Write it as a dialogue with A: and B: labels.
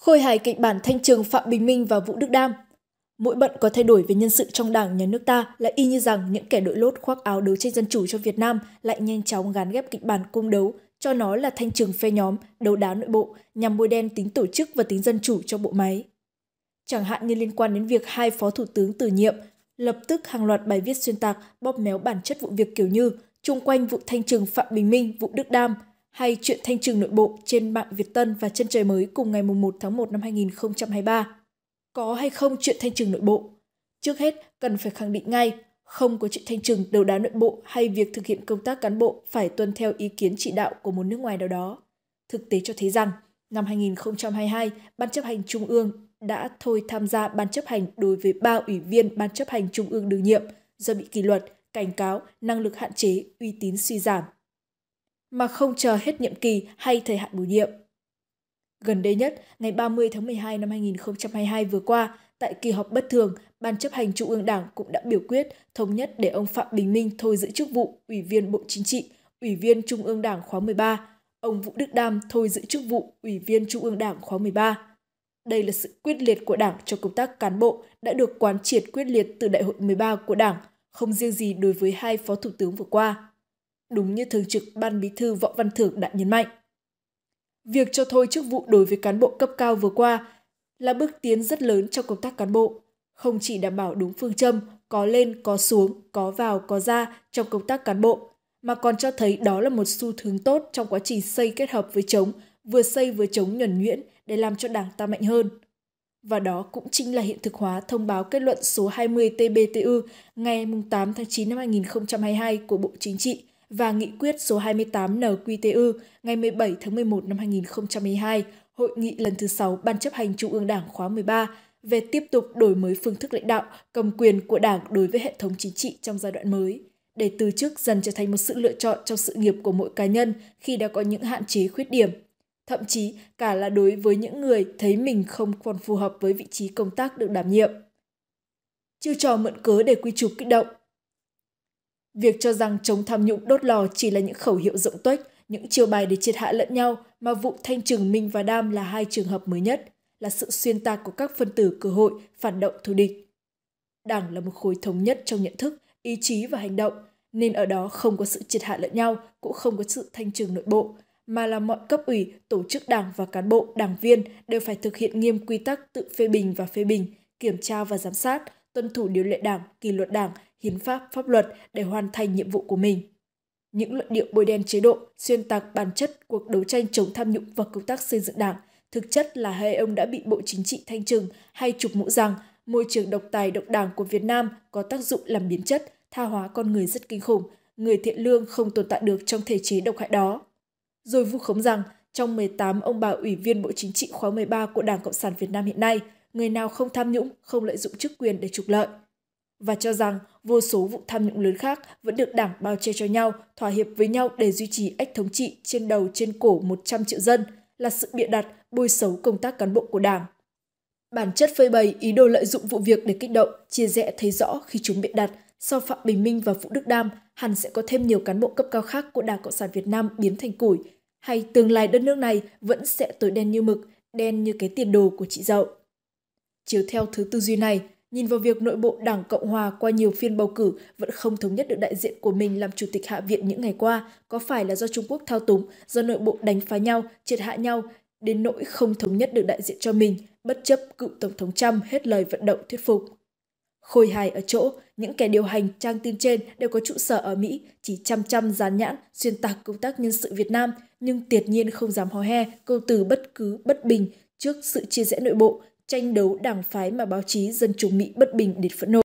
A: Khôi hài kịch bản thanh trường Phạm Bình Minh và Vũ Đức Đam. Mỗi bận có thay đổi về nhân sự trong đảng nhà nước ta là y như rằng những kẻ đội lốt khoác áo đấu tranh dân chủ cho Việt Nam lại nhanh chóng gán ghép kịch bản cung đấu, cho nó là thanh trường phe nhóm, đấu đá nội bộ, nhằm bôi đen tính tổ chức và tính dân chủ cho bộ máy. Chẳng hạn như liên quan đến việc hai phó thủ tướng từ nhiệm, lập tức hàng loạt bài viết xuyên tạc bóp méo bản chất vụ việc kiểu như chung quanh vụ thanh trường Phạm Bình Minh, vụ Đức Đam – hay chuyện thanh trừng nội bộ trên mạng Việt Tân và Chân Trời Mới cùng ngày 1 tháng 1 năm 2023. Có hay không chuyện thanh trừng nội bộ? Trước hết, cần phải khẳng định ngay, không có chuyện thanh trừng đầu đá nội bộ hay việc thực hiện công tác cán bộ phải tuân theo ý kiến chỉ đạo của một nước ngoài nào đó. Thực tế cho thấy rằng, năm 2022, Ban chấp hành Trung ương đã thôi tham gia Ban chấp hành đối với ba ủy viên Ban chấp hành Trung ương đương nhiệm do bị kỷ luật, cảnh cáo, năng lực hạn chế, uy tín suy giảm – mà không chờ hết nhiệm kỳ hay thời hạn bổ nhiệm. Gần đây nhất, ngày 30 tháng 12 năm 2022 vừa qua, tại kỳ họp bất thường, Ban chấp hành Trung ương Đảng cũng đã biểu quyết thống nhất để ông Phạm Bình Minh thôi giữ chức vụ Ủy viên Bộ Chính trị, Ủy viên Trung ương Đảng khóa 13, ông Vũ Đức Đam thôi giữ chức vụ Ủy viên Trung ương Đảng khóa 13. Đây là sự quyết liệt của Đảng cho công tác cán bộ đã được quán triệt quyết liệt từ Đại hội 13 của Đảng, không riêng gì đối với hai Phó Thủ tướng vừa qua đúng như Thường trực Ban Bí thư Võ Văn Thưởng đã nhấn mạnh. Việc cho thôi chức vụ đối với cán bộ cấp cao vừa qua là bước tiến rất lớn trong công tác cán bộ, không chỉ đảm bảo đúng phương châm có lên, có xuống, có vào, có ra trong công tác cán bộ, mà còn cho thấy đó là một xu hướng tốt trong quá trình xây kết hợp với chống, vừa xây vừa chống nhuần nhuyễn để làm cho đảng ta mạnh hơn. Và đó cũng chính là hiện thực hóa thông báo kết luận số 20 TBTU ngày 8 tháng 9 năm 2022 của Bộ Chính trị và nghị quyết số 28 NQTU ngày 17 tháng 11 năm 2012, hội nghị lần thứ 6 Ban chấp hành Trung ương Đảng khóa 13 về tiếp tục đổi mới phương thức lãnh đạo, cầm quyền của Đảng đối với hệ thống chính trị trong giai đoạn mới, để từ chức dần trở thành một sự lựa chọn trong sự nghiệp của mỗi cá nhân khi đã có những hạn chế khuyết điểm. Thậm chí cả là đối với những người thấy mình không còn phù hợp với vị trí công tác được đảm nhiệm. Chiêu trò mượn cớ để quy trục kích động Việc cho rằng chống tham nhũng đốt lò chỉ là những khẩu hiệu rộng tuếch, những chiêu bài để triệt hạ lẫn nhau mà vụ Thanh Trừng Minh và Đam là hai trường hợp mới nhất, là sự xuyên tạc của các phân tử cơ hội phản động thù địch. Đảng là một khối thống nhất trong nhận thức, ý chí và hành động, nên ở đó không có sự triệt hạ lẫn nhau, cũng không có sự thanh trừng nội bộ, mà là mọi cấp ủy, tổ chức đảng và cán bộ, đảng viên đều phải thực hiện nghiêm quy tắc tự phê bình và phê bình, kiểm tra và giám sát, tuân thủ điều lệ đảng, kỷ luật đảng, hiến pháp, pháp luật để hoàn thành nhiệm vụ của mình. Những luận điệu bôi đen chế độ, xuyên tạc bản chất cuộc đấu tranh chống tham nhũng và công tác xây dựng đảng, thực chất là hai ông đã bị Bộ Chính trị thanh trừng hay chụp mũ rằng môi trường độc tài độc đảng của Việt Nam có tác dụng làm biến chất, tha hóa con người rất kinh khủng, người thiện lương không tồn tại được trong thể chế độc hại đó. Rồi vu khống rằng trong 18 ông bà ủy viên Bộ Chính trị khóa 13 của Đảng Cộng sản Việt Nam hiện nay – người nào không tham nhũng, không lợi dụng chức quyền để trục lợi. Và cho rằng vô số vụ tham nhũng lớn khác vẫn được đảng bao che cho nhau, thỏa hiệp với nhau để duy trì ách thống trị trên đầu trên cổ 100 triệu dân là sự bịa đặt, bôi xấu công tác cán bộ của đảng. Bản chất phơi bày ý đồ lợi dụng vụ việc để kích động, chia rẽ thấy rõ khi chúng bịa đặt, sau Phạm Bình Minh và Vũ Đức Đam, hẳn sẽ có thêm nhiều cán bộ cấp cao khác của Đảng Cộng sản Việt Nam biến thành củi, hay tương lai đất nước này vẫn sẽ tối đen như mực, đen như cái tiền đồ của chị Dậu. Chiếu theo thứ tư duy này, nhìn vào việc nội bộ Đảng Cộng Hòa qua nhiều phiên bầu cử vẫn không thống nhất được đại diện của mình làm chủ tịch Hạ viện những ngày qua, có phải là do Trung Quốc thao túng, do nội bộ đánh phá nhau, triệt hạ nhau, đến nỗi không thống nhất được đại diện cho mình, bất chấp cựu Tổng thống Trump hết lời vận động thuyết phục. Khôi hài ở chỗ, những kẻ điều hành trang tin trên đều có trụ sở ở Mỹ, chỉ chăm chăm dán nhãn, xuyên tạc công tác nhân sự Việt Nam, nhưng tuyệt nhiên không dám hò he, câu từ bất cứ bất bình trước sự chia rẽ nội bộ, tranh đấu đảng phái mà báo chí dân chúng Mỹ bất bình để phẫn nộ.